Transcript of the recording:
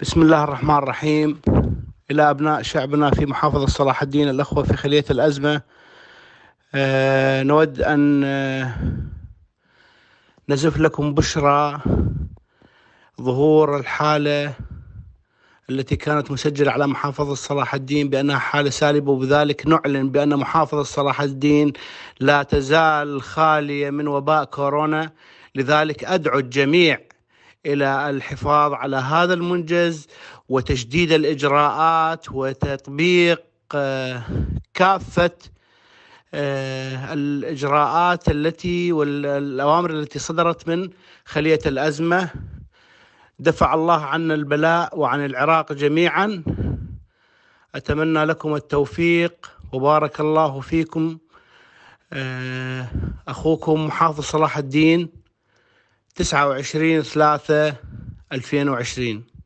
بسم الله الرحمن الرحيم إلى أبناء شعبنا في محافظة صلاح الدين الأخوة في خلية الأزمة آه، نود أن آه، نزف لكم بشرى ظهور الحالة التي كانت مسجلة على محافظة صلاح الدين بأنها حالة سالبة وبذلك نعلن بأن محافظة صلاح الدين لا تزال خالية من وباء كورونا لذلك أدعو الجميع الى الحفاظ على هذا المنجز وتشديد الاجراءات وتطبيق آه، كافه آه، الاجراءات التي والاوامر التي صدرت من خليه الازمه دفع الله عنا البلاء وعن العراق جميعا اتمنى لكم التوفيق وبارك الله فيكم آه، اخوكم محافظ صلاح الدين تسعة وعشرين ثلاثة ألفين وعشرين